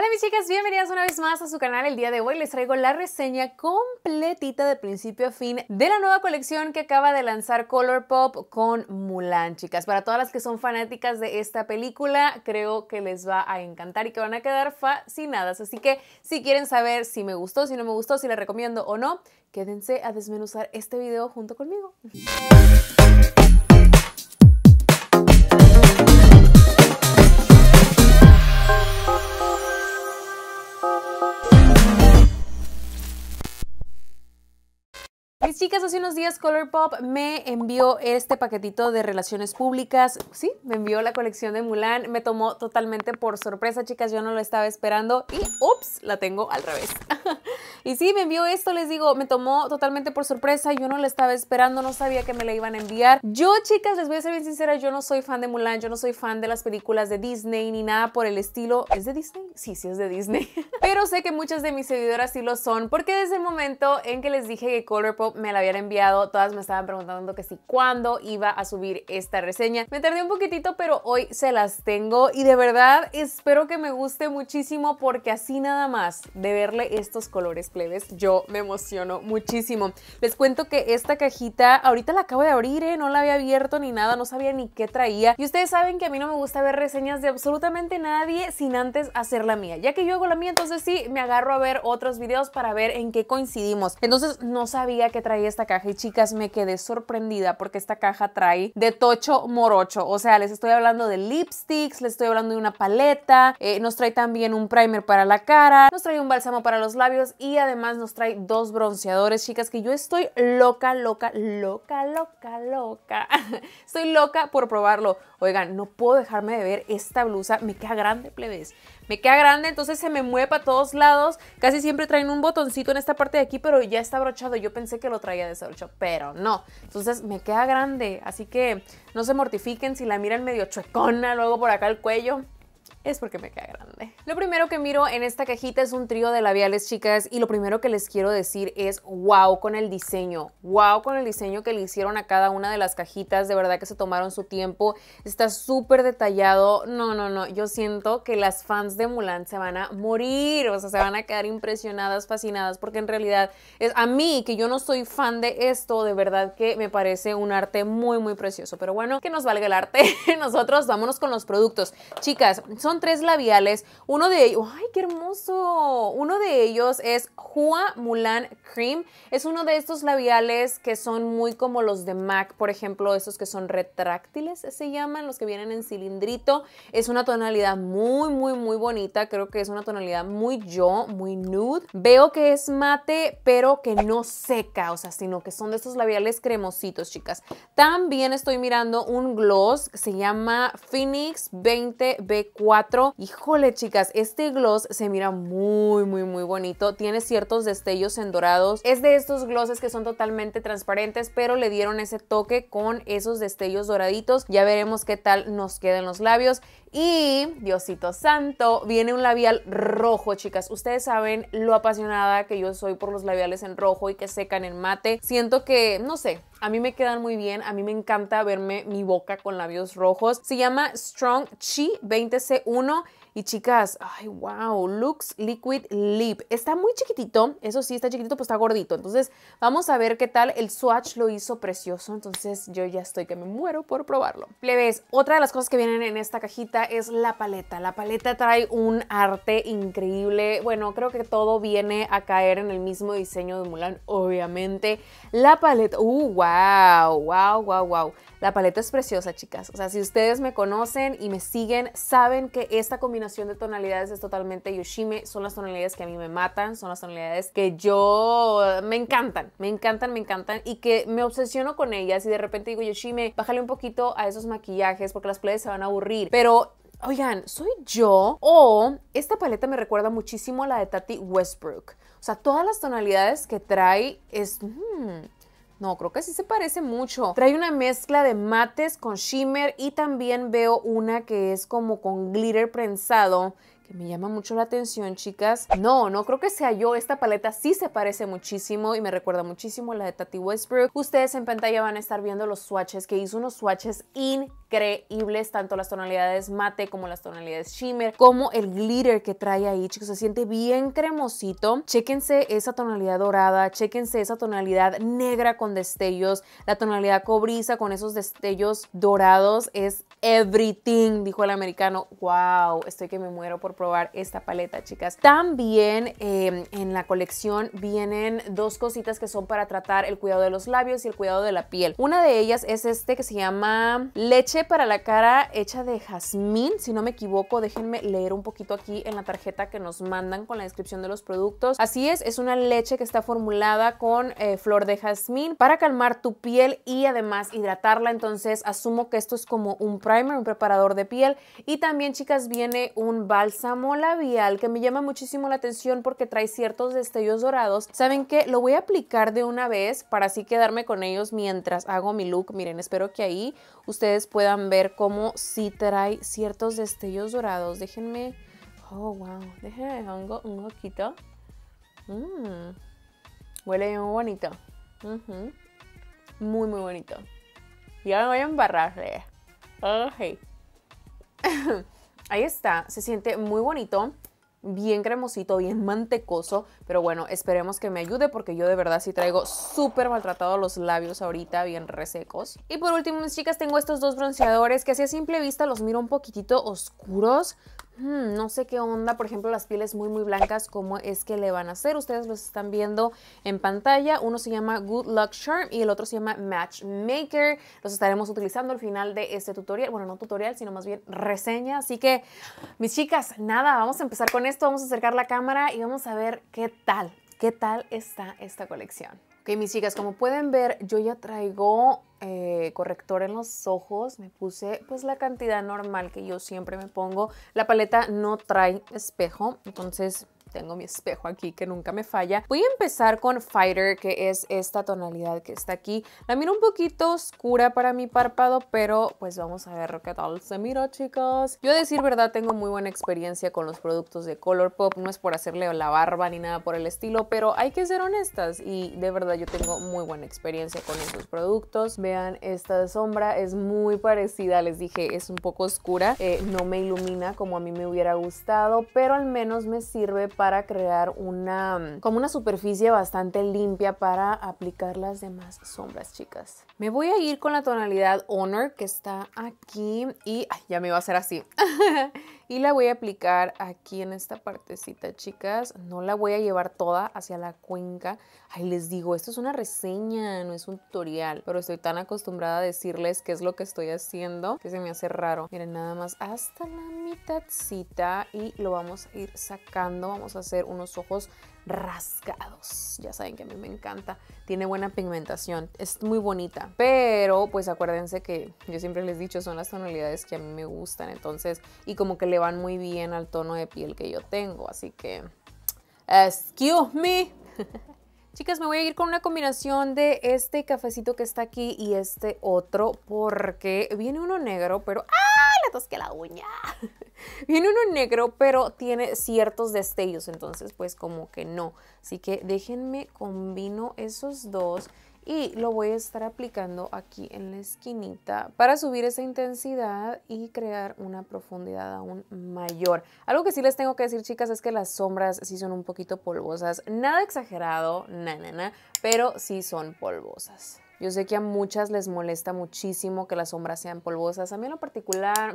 Hola mis chicas, bienvenidas una vez más a su canal. El día de hoy les traigo la reseña completita de principio a fin de la nueva colección que acaba de lanzar Colourpop con Mulan, chicas. Para todas las que son fanáticas de esta película, creo que les va a encantar y que van a quedar fascinadas. Así que si quieren saber si me gustó, si no me gustó, si la recomiendo o no, quédense a desmenuzar este video junto conmigo. chicas, hace unos días Colourpop me envió este paquetito de relaciones públicas. Sí, me envió la colección de Mulan. Me tomó totalmente por sorpresa, chicas. Yo no lo estaba esperando. Y, ups, la tengo al revés. Y sí, me envió esto, les digo, me tomó totalmente por sorpresa, yo no la estaba esperando, no sabía que me la iban a enviar. Yo, chicas, les voy a ser bien sincera, yo no soy fan de Mulan, yo no soy fan de las películas de Disney ni nada por el estilo. ¿Es de Disney? Sí, sí, es de Disney. Pero sé que muchas de mis seguidoras sí lo son, porque desde el momento en que les dije que Colourpop me la habían enviado, todas me estaban preguntando que sí, cuándo iba a subir esta reseña. Me tardé un poquitito, pero hoy se las tengo y de verdad espero que me guste muchísimo porque así nada más de verle estos colores Plebes. Yo me emociono muchísimo. Les cuento que esta cajita ahorita la acabo de abrir, ¿eh? no la había abierto ni nada, no sabía ni qué traía. Y ustedes saben que a mí no me gusta ver reseñas de absolutamente nadie sin antes hacer la mía. Ya que yo hago la mía, entonces sí, me agarro a ver otros videos para ver en qué coincidimos. Entonces no sabía que traía esta caja y chicas, me quedé sorprendida porque esta caja trae de tocho morocho. O sea, les estoy hablando de lipsticks, les estoy hablando de una paleta, eh, nos trae también un primer para la cara, nos trae un bálsamo para los labios y y además nos trae dos bronceadores, chicas, que yo estoy loca, loca, loca, loca, loca. Estoy loca por probarlo. Oigan, no puedo dejarme de ver esta blusa, me queda grande, plebes. Me queda grande, entonces se me mueve para todos lados. Casi siempre traen un botoncito en esta parte de aquí, pero ya está brochado. Yo pensé que lo traía de desabrochado, pero no. Entonces me queda grande, así que no se mortifiquen si la miran medio chuecona luego por acá el cuello es porque me queda grande. Lo primero que miro en esta cajita es un trío de labiales, chicas, y lo primero que les quiero decir es wow con el diseño, wow con el diseño que le hicieron a cada una de las cajitas, de verdad que se tomaron su tiempo, está súper detallado, no, no, no, yo siento que las fans de Mulan se van a morir, o sea, se van a quedar impresionadas, fascinadas, porque en realidad es a mí, que yo no soy fan de esto, de verdad que me parece un arte muy, muy precioso, pero bueno, que nos valga el arte, nosotros vámonos con los productos. Chicas, son tres labiales. Uno de ellos, ¡ay, qué hermoso! Uno de ellos es Hua Mulan Cream. Es uno de estos labiales que son muy como los de MAC, por ejemplo, esos que son retráctiles, se llaman, los que vienen en cilindrito. Es una tonalidad muy, muy, muy bonita. Creo que es una tonalidad muy yo, muy nude. Veo que es mate, pero que no seca, o sea, sino que son de estos labiales cremositos, chicas. También estoy mirando un gloss que se llama Phoenix 20B4. Híjole, chicas, este gloss se mira muy, muy, muy bonito. Tiene ciertos destellos en dorados. Es de estos glosses que son totalmente transparentes, pero le dieron ese toque con esos destellos doraditos. Ya veremos qué tal nos quedan los labios. Y, Diosito Santo, viene un labial rojo, chicas. Ustedes saben lo apasionada que yo soy por los labiales en rojo y que secan en mate. Siento que, no sé, a mí me quedan muy bien. A mí me encanta verme mi boca con labios rojos. Se llama Strong Chi 20C1 y chicas, ay, wow, Lux Liquid Lip. Está muy chiquitito, eso sí, está chiquitito, pues está gordito. Entonces, vamos a ver qué tal. El swatch lo hizo precioso, entonces yo ya estoy que me muero por probarlo. Plebes, otra de las cosas que vienen en esta cajita es la paleta. La paleta trae un arte increíble. Bueno, creo que todo viene a caer en el mismo diseño de Mulan, obviamente. La paleta, uh, wow, wow, wow, wow. La paleta es preciosa, chicas. O sea, si ustedes me conocen y me siguen, saben que esta combinación de tonalidades es totalmente Yoshime. Son las tonalidades que a mí me matan, son las tonalidades que yo me encantan, me encantan, me encantan y que me obsesiono con ellas y de repente digo, Yoshime, bájale un poquito a esos maquillajes porque las playas se van a aburrir. Pero oigan, ¿soy yo? O esta paleta me recuerda muchísimo a la de Tati Westbrook. O sea, todas las tonalidades que trae es... Mm, no, creo que sí se parece mucho. Trae una mezcla de mates con shimmer y también veo una que es como con glitter prensado que me llama mucho la atención, chicas. No, no creo que sea yo. Esta paleta sí se parece muchísimo y me recuerda muchísimo la de Tati Westbrook. Ustedes en pantalla van a estar viendo los swatches, que hizo unos swatches increíbles creíbles tanto las tonalidades mate como las tonalidades shimmer, como el glitter que trae ahí, chicos, se siente bien cremosito. Chéquense esa tonalidad dorada, chéquense esa tonalidad negra con destellos, la tonalidad cobriza con esos destellos dorados, es everything, dijo el americano. ¡Wow! Estoy que me muero por probar esta paleta, chicas. También em, en la colección vienen dos cositas que son para tratar el cuidado de los labios y el cuidado de la piel. Una de ellas es este que se llama leche para la cara hecha de jazmín, si no me equivoco, déjenme leer un poquito aquí en la tarjeta que nos mandan con la descripción de los productos. Así es, es una leche que está formulada con eh, flor de jazmín para calmar tu piel y además hidratarla. Entonces asumo que esto es como un primer, un preparador de piel. Y también, chicas, viene un bálsamo labial que me llama muchísimo la atención porque trae ciertos destellos dorados. ¿Saben que Lo voy a aplicar de una vez para así quedarme con ellos mientras hago mi look. Miren, espero que ahí ustedes puedan ver cómo si trae ciertos destellos dorados. Déjenme, oh wow, déjenme un, poquito. Mm. Huele muy bonito. Muy, muy bonito. Y ahora me voy a embarrarle. Eh. Ahí está, se siente muy bonito bien cremosito, bien mantecoso, pero bueno, esperemos que me ayude porque yo de verdad sí traigo súper maltratado los labios ahorita, bien resecos. Y por último, mis chicas, tengo estos dos bronceadores que así a simple vista los miro un poquitito oscuros, Mm, no sé qué onda, por ejemplo, las pieles muy muy blancas, cómo es que le van a hacer. Ustedes los están viendo en pantalla. Uno se llama Good Luck Charm y el otro se llama Matchmaker. Los estaremos utilizando al final de este tutorial. Bueno, no tutorial, sino más bien reseña. Así que, mis chicas, nada, vamos a empezar con esto. Vamos a acercar la cámara y vamos a ver qué tal, qué tal está esta colección. Ok, mis chicas, como pueden ver, yo ya traigo eh, corrector en los ojos. Me puse pues la cantidad normal que yo siempre me pongo. La paleta no trae espejo, entonces tengo mi espejo aquí que nunca me falla. Voy a empezar con Fighter, que es esta tonalidad que está aquí. La miro un poquito oscura para mi párpado, pero pues vamos a ver qué tal se mira, chicos. Yo a decir verdad tengo muy buena experiencia con los productos de Colourpop. No es por hacerle la barba ni nada por el estilo, pero hay que ser honestas y de verdad yo tengo muy buena experiencia con estos productos. Vean, esta sombra es muy parecida, les dije, es un poco oscura. Eh, no me ilumina como a mí me hubiera gustado, pero al menos me sirve para crear una, como una superficie bastante limpia para aplicar las demás sombras, chicas. Me voy a ir con la tonalidad Honor que está aquí y ya me iba a hacer así. y la voy a aplicar aquí en esta partecita, chicas. No la voy a llevar toda hacia la cuenca. Ay, les digo, esto es una reseña, no es un tutorial, pero estoy tan acostumbrada a decirles qué es lo que estoy haciendo que se me hace raro. Miren, nada más hasta la mitadcita y lo vamos a ir sacando. Vamos a hacer unos ojos rascados. Ya saben que a mí me encanta. Tiene buena pigmentación. Es muy bonita. Pero pues acuérdense que yo siempre les he dicho, son las tonalidades que a mí me gustan. Entonces, y como que le van muy bien al tono de piel que yo tengo. Así que, excuse me. Chicas, me voy a ir con una combinación de este cafecito que está aquí y este otro porque viene uno negro, pero ¡ah! Le tosqué la uña. Viene uno negro, pero tiene ciertos destellos, entonces pues como que no. Así que déjenme combino esos dos y lo voy a estar aplicando aquí en la esquinita para subir esa intensidad y crear una profundidad aún mayor. Algo que sí les tengo que decir, chicas, es que las sombras sí son un poquito polvosas. Nada exagerado, na, na, pero sí son polvosas. Yo sé que a muchas les molesta muchísimo que las sombras sean polvosas. A mí en lo particular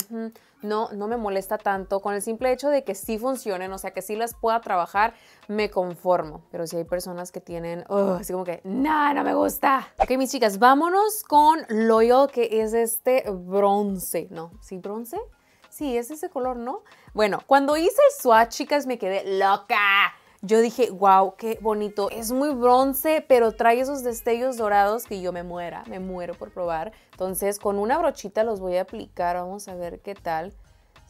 no, no me molesta tanto. Con el simple hecho de que sí funcionen, o sea, que sí las pueda trabajar, me conformo. Pero si hay personas que tienen, así como que, no, no me gusta. Ok, mis chicas, vámonos con Loyal, que es este bronce. No, ¿sí bronce? Sí, es ese color, ¿no? Bueno, cuando hice el swatch, chicas, me quedé loca yo dije, wow, qué bonito. Es muy bronce, pero trae esos destellos dorados que yo me muera, me muero por probar. Entonces con una brochita los voy a aplicar, vamos a ver qué tal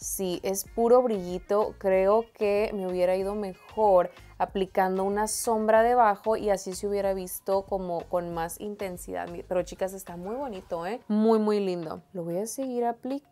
si es puro brillito, creo que me hubiera ido mejor aplicando una sombra debajo y así se hubiera visto como con más intensidad. Pero chicas, está muy bonito, ¿eh? Muy, muy lindo. Lo voy a seguir aplicando.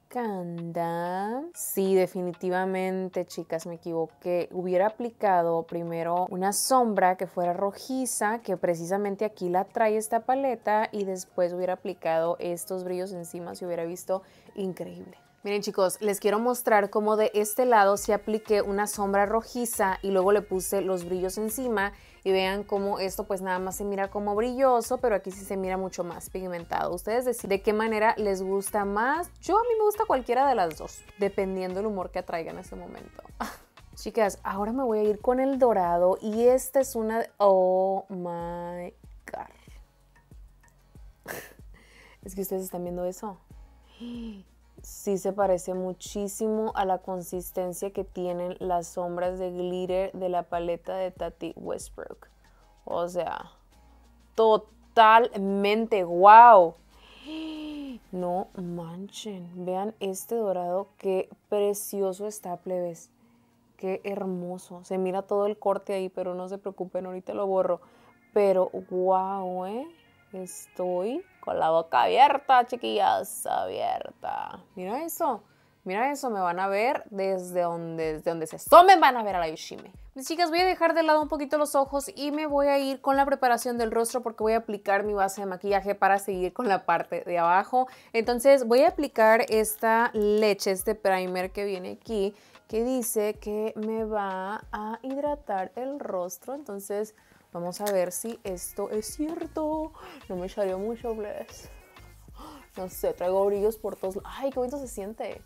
Sí, definitivamente, chicas, me equivoqué. Hubiera aplicado primero una sombra que fuera rojiza, que precisamente aquí la trae esta paleta, y después hubiera aplicado estos brillos encima, se hubiera visto increíble. Miren chicos, les quiero mostrar cómo de este lado se sí apliqué una sombra rojiza y luego le puse los brillos encima y vean cómo esto pues nada más se mira como brilloso, pero aquí sí se mira mucho más pigmentado. Ustedes deciden de qué manera les gusta más. Yo a mí me gusta cualquiera de las dos, dependiendo el humor que atraiga en ese momento. Chicas, ahora me voy a ir con el dorado y esta es una... Oh my god. Es que ustedes están viendo eso. ¡Ah! sí se parece muchísimo a la consistencia que tienen las sombras de glitter de la paleta de Tati Westbrook. O sea, totalmente wow. No manchen, vean este dorado, qué precioso está, plebes. Qué hermoso. Se mira todo el corte ahí, pero no se preocupen, ahorita lo borro. Pero wow, ¿eh? Estoy con la boca abierta, chiquillas, abierta. Mira eso. Mira eso, me van a ver desde donde, donde se tomen van a ver a la Yushime. Mis chicas, voy a dejar de lado un poquito los ojos y me voy a ir con la preparación del rostro porque voy a aplicar mi base de maquillaje para seguir con la parte de abajo. Entonces voy a aplicar esta leche, este primer que viene aquí, que dice que me va a hidratar el rostro. Entonces Vamos a ver si esto es cierto. No me salió mucho, bless. Pues. No sé, traigo brillos por todos lados. ¡Ay, qué bonito se siente!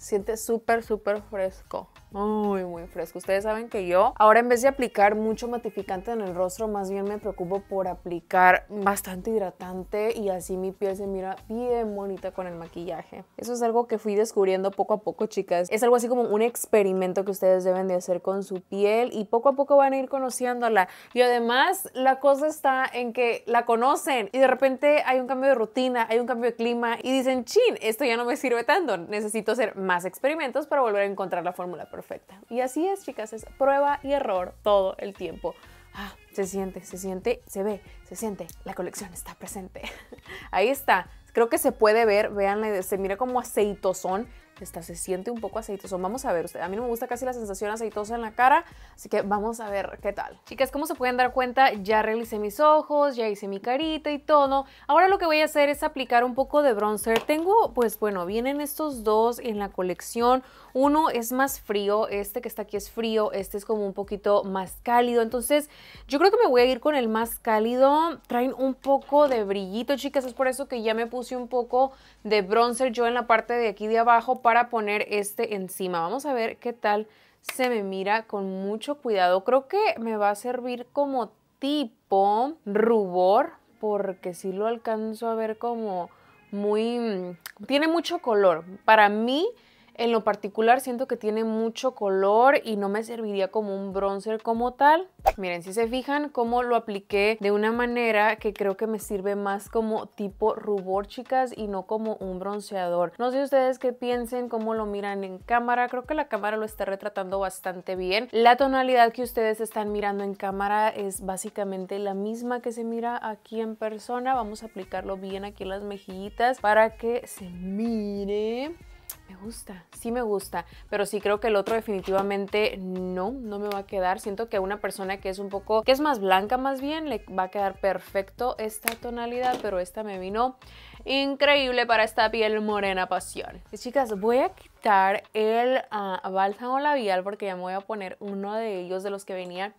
siente súper, súper fresco. Muy, muy fresco. Ustedes saben que yo ahora en vez de aplicar mucho matificante en el rostro, más bien me preocupo por aplicar bastante hidratante y así mi piel se mira bien bonita con el maquillaje. Eso es algo que fui descubriendo poco a poco, chicas. Es algo así como un experimento que ustedes deben de hacer con su piel y poco a poco van a ir conociéndola. Y además la cosa está en que la conocen y de repente hay un cambio de rutina, hay un cambio de clima y dicen, chin, esto ya no me sirve tanto, necesito ser más más experimentos para volver a encontrar la fórmula perfecta. Y así es, chicas, es prueba y error todo el tiempo. Ah, se siente, se siente, se ve, se siente, la colección está presente. Ahí está, creo que se puede ver, vean, se mira como aceitosón, esta se siente un poco aceitoso. Vamos a ver, usted, a mí no me gusta casi la sensación aceitosa en la cara, así que vamos a ver qué tal. Chicas, como se pueden dar cuenta, ya realicé mis ojos, ya hice mi carita y todo. Ahora lo que voy a hacer es aplicar un poco de bronzer. Tengo, pues bueno, vienen estos dos en la colección. Uno es más frío, este que está aquí es frío, este es como un poquito más cálido. Entonces yo creo que me voy a ir con el más cálido. Traen un poco de brillito, chicas. Es por eso que ya me puse un poco de bronzer yo en la parte de aquí de abajo para poner este encima. Vamos a ver qué tal se me mira con mucho cuidado. Creo que me va a servir como tipo rubor porque si lo alcanzo a ver como muy... Mm, tiene mucho color. Para mí en lo particular siento que tiene mucho color y no me serviría como un bronzer como tal. Miren, si se fijan cómo lo apliqué de una manera que creo que me sirve más como tipo rubor, chicas, y no como un bronceador. No sé ustedes qué piensen, cómo lo miran en cámara. Creo que la cámara lo está retratando bastante bien. La tonalidad que ustedes están mirando en cámara es básicamente la misma que se mira aquí en persona. Vamos a aplicarlo bien aquí en las mejillitas para que se mire. Me gusta, sí me gusta, pero sí creo que el otro definitivamente no, no me va a quedar. Siento que a una persona que es un poco, que es más blanca más bien, le va a quedar perfecto esta tonalidad, pero esta me vino increíble para esta piel morena pasión. Y chicas, voy a quitar el ah, bálsamo labial porque ya me voy a poner uno de ellos de los que venían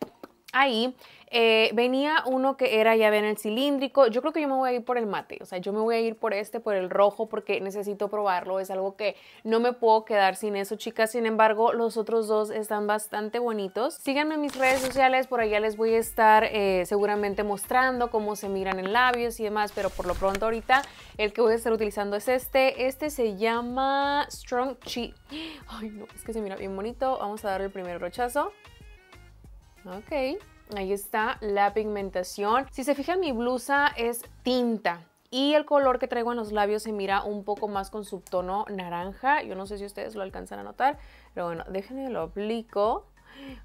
ahí eh, venía uno que era, ya ven, el cilíndrico. Yo creo que yo me voy a ir por el mate, o sea, yo me voy a ir por este, por el rojo, porque necesito probarlo. Es algo que no me puedo quedar sin eso, chicas. Sin embargo, los otros dos están bastante bonitos. Síganme en mis redes sociales, por allá les voy a estar eh, seguramente mostrando cómo se miran en labios y demás, pero por lo pronto ahorita el que voy a estar utilizando es este. Este se llama Strong Chi. Ay, no, es que se mira bien bonito. Vamos a darle el primer brochazo. Ok, ahí está la pigmentación. Si se fijan, mi blusa es tinta y el color que traigo en los labios se mira un poco más con subtono naranja. Yo no sé si ustedes lo alcanzan a notar, pero bueno, déjenme lo aplico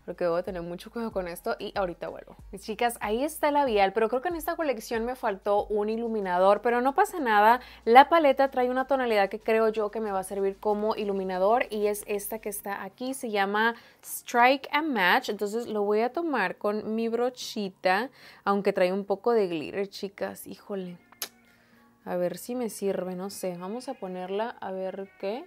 porque a tener mucho cuidado con esto y ahorita vuelvo. Chicas, ahí está el labial, pero creo que en esta colección me faltó un iluminador, pero no pasa nada. La paleta trae una tonalidad que creo yo que me va a servir como iluminador y es esta que está aquí, se llama Strike and Match, entonces lo voy a tomar con mi brochita, aunque trae un poco de glitter, chicas, híjole. A ver si me sirve, no sé, vamos a ponerla a ver qué...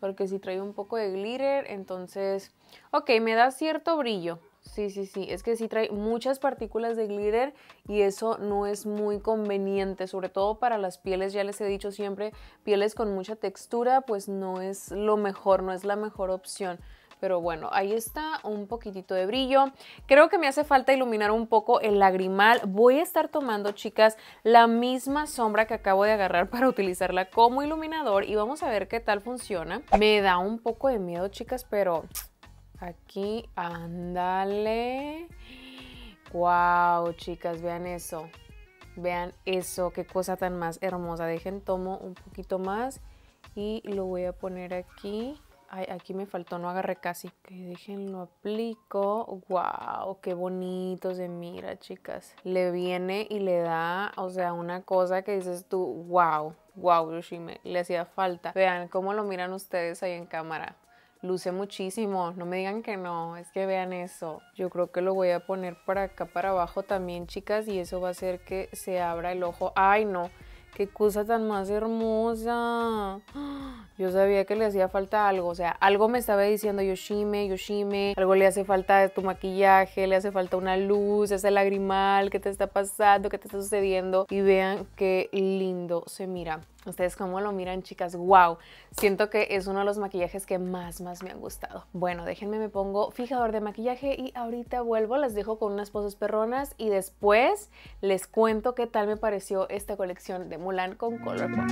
Porque si trae un poco de glitter, entonces... Ok, me da cierto brillo. Sí, sí, sí. Es que si trae muchas partículas de glitter y eso no es muy conveniente, sobre todo para las pieles, ya les he dicho siempre, pieles con mucha textura, pues no es lo mejor, no es la mejor opción. Pero bueno, ahí está un poquitito de brillo. Creo que me hace falta iluminar un poco el lagrimal. Voy a estar tomando, chicas, la misma sombra que acabo de agarrar para utilizarla como iluminador y vamos a ver qué tal funciona. Me da un poco de miedo, chicas, pero aquí, ándale. Wow, chicas, vean eso. Vean eso, qué cosa tan más hermosa. Dejen, tomo un poquito más y lo voy a poner aquí. Ay, aquí me faltó, no agarré casi. Que lo aplico. Wow, qué bonito se mira, chicas. Le viene y le da, o sea, una cosa que dices tú, wow, wow, Yoshime, le hacía falta. Vean cómo lo miran ustedes ahí en cámara. Luce muchísimo, no me digan que no, es que vean eso. Yo creo que lo voy a poner para acá, para abajo también, chicas, y eso va a hacer que se abra el ojo. Ay, no qué cosa tan más hermosa. Yo sabía que le hacía falta algo, o sea, algo me estaba diciendo Yoshime, Yoshime, algo le hace falta de tu maquillaje, le hace falta una luz, ese lagrimal, qué te está pasando, qué te está sucediendo. Y vean qué lindo se mira. ¿Ustedes cómo lo miran, chicas? ¡Wow! Siento que es uno de los maquillajes que más, más me han gustado. Bueno, déjenme, me pongo fijador de maquillaje y ahorita vuelvo, les dejo con unas poses perronas y después les cuento qué tal me pareció esta colección de Mulan con Colourpop.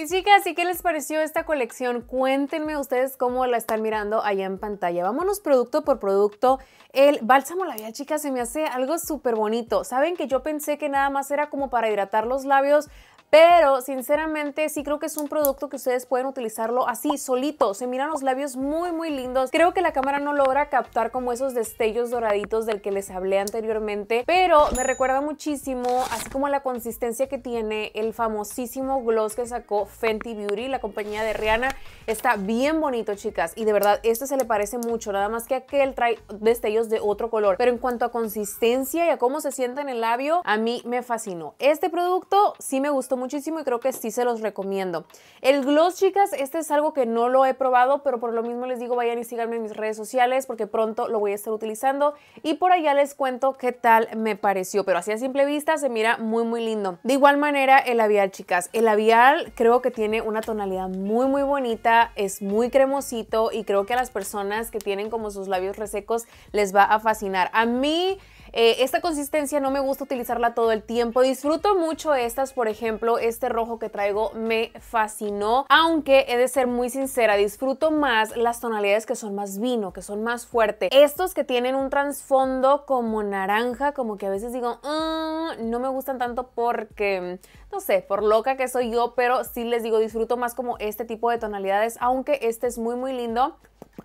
Y chicas, ¿y qué les pareció esta colección? Cuéntenme ustedes cómo la están mirando allá en pantalla. Vámonos producto por producto. El bálsamo labial, chicas, se me hace algo súper bonito. Saben que yo pensé que nada más era como para hidratar los labios, pero sinceramente sí creo que es un producto que ustedes pueden utilizarlo así, solito. Se miran los labios muy, muy lindos. Creo que la cámara no logra captar como esos destellos doraditos del que les hablé anteriormente, pero me recuerda muchísimo, así como la consistencia que tiene el famosísimo gloss que sacó Fenty Beauty, la compañía de Rihanna. Está bien bonito, chicas. Y de verdad, este se le parece mucho, nada más que aquel trae destellos de otro color. Pero en cuanto a consistencia y a cómo se sienta en el labio, a mí me fascinó. Este producto sí me gustó muchísimo y creo que sí se los recomiendo. El gloss, chicas, este es algo que no lo he probado, pero por lo mismo les digo, vayan y síganme en mis redes sociales porque pronto lo voy a estar utilizando y por allá les cuento qué tal me pareció. Pero así a simple vista se mira muy, muy lindo. De igual manera, el labial, chicas. El labial creo que tiene una tonalidad muy, muy bonita, es muy cremosito y creo que a las personas que tienen como sus labios resecos les va a fascinar. A mí... Eh, esta consistencia no me gusta utilizarla todo el tiempo. Disfruto mucho estas, por ejemplo, este rojo que traigo me fascinó, aunque he de ser muy sincera, disfruto más las tonalidades que son más vino, que son más fuerte. Estos que tienen un trasfondo como naranja, como que a veces digo, ah, no me gustan tanto porque, no sé, por loca que soy yo, pero sí les digo, disfruto más como este tipo de tonalidades, aunque este es muy, muy lindo.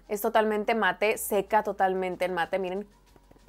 Es totalmente mate, seca totalmente el mate, miren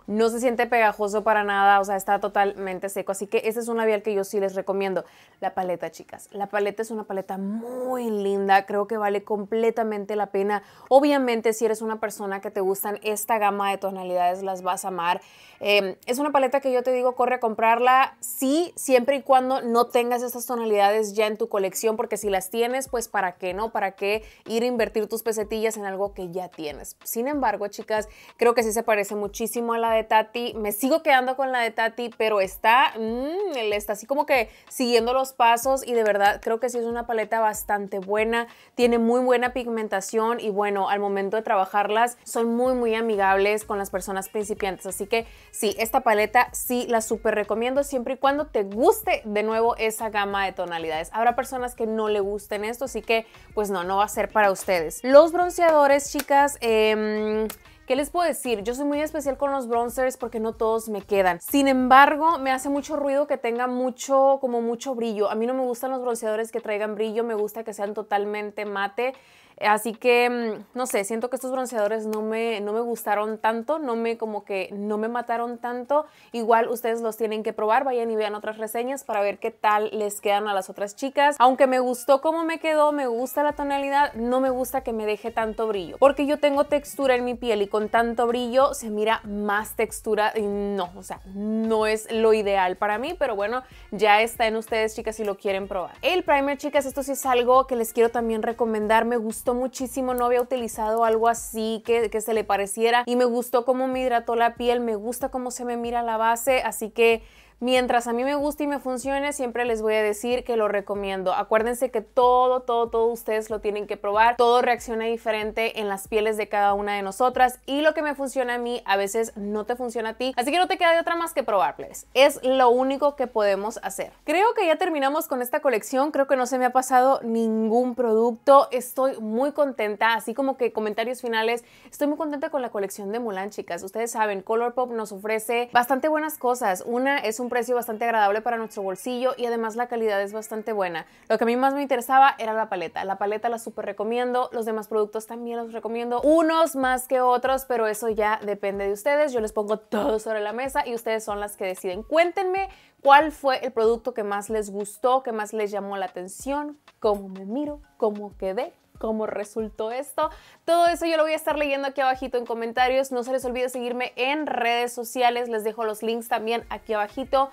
no se siente pegajoso para nada, o sea, está totalmente seco. Así que ese es un labial que yo sí les recomiendo. La paleta, chicas. La paleta es una paleta muy linda, creo que vale completamente la pena. Obviamente, si eres una persona que te gustan esta gama de tonalidades, las vas a amar. Em, es una paleta que yo te digo, corre a comprarla, sí, siempre y cuando no tengas estas tonalidades ya en tu colección, porque si las tienes, pues para qué, ¿no? ¿Para qué ir a invertir tus pesetillas en algo que ya tienes? Sin embargo, chicas, creo que sí se parece muchísimo a la de Tati, me sigo quedando con la de Tati, pero está, mmm, está así como que siguiendo los pasos y de verdad creo que sí es una paleta bastante buena, tiene muy buena pigmentación y bueno, al momento de trabajarlas son muy muy amigables con las personas principiantes, así que sí, esta paleta sí la súper recomiendo siempre y cuando te guste de nuevo esa gama de tonalidades. Habrá personas que no le gusten esto, así que pues no, no va a ser para ustedes. Los bronceadores, chicas, eh, ¿Qué les puedo decir? Yo soy muy especial con los bronzers porque no todos me quedan. Sin embargo, me hace mucho ruido que tenga mucho, como mucho brillo. A mí no me gustan los bronceadores que traigan brillo, me gusta que sean totalmente mate. Así que, mm, no sé, siento que estos bronceadores no me, no me gustaron tanto, no me como que no me mataron tanto. Igual ustedes los tienen que probar, vayan y vean otras reseñas para ver qué tal les quedan a las otras chicas. Aunque me gustó cómo me quedó, me gusta la tonalidad, no me gusta que me deje tanto brillo. Porque yo tengo textura en mi piel y con tanto brillo se mira más textura y no, o sea, no es lo ideal para mí, pero bueno, ya está en ustedes chicas si lo quieren probar. El primer chicas, esto sí es algo que les quiero también recomendar, me muchísimo, no había utilizado algo así que, que se le pareciera y me gustó cómo me hidrató la piel, me gusta cómo se me mira la base, así que Mientras a mí me guste y me funcione, siempre les voy a decir que lo recomiendo. Acuérdense que todo, todo, todo ustedes lo tienen que probar. Todo reacciona diferente en las pieles de cada una de nosotras y lo que me funciona a mí a veces no te funciona a ti. Así que no te queda de otra más que probarles. Es lo único que podemos hacer. Creo que ya terminamos con esta colección. Creo que no se me ha pasado ningún producto. Estoy muy contenta, así como que comentarios finales. Estoy muy contenta con la colección de Mulan, chicas. Ustedes saben, Colourpop nos ofrece bastante buenas cosas. Una es un un precio bastante agradable para nuestro bolsillo y además la calidad es bastante buena. Lo que a mí más me interesaba era la paleta. La paleta la super recomiendo, los demás productos también los recomiendo, unos más que otros, pero eso ya depende de ustedes. Yo les pongo todo sobre la mesa y ustedes son las que deciden. Cuéntenme cuál fue el producto que más les gustó, que más les llamó la atención, cómo me miro, cómo quedé, cómo resultó esto. Todo eso yo lo voy a estar leyendo aquí abajito en comentarios. No se les olvide seguirme en redes sociales. Les dejo los links también aquí abajito.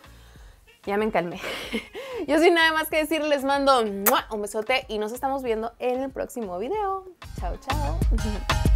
Ya me encalmé. Yo sin nada más que decir, les mando un besote y nos estamos viendo en el próximo video. Chao, chao.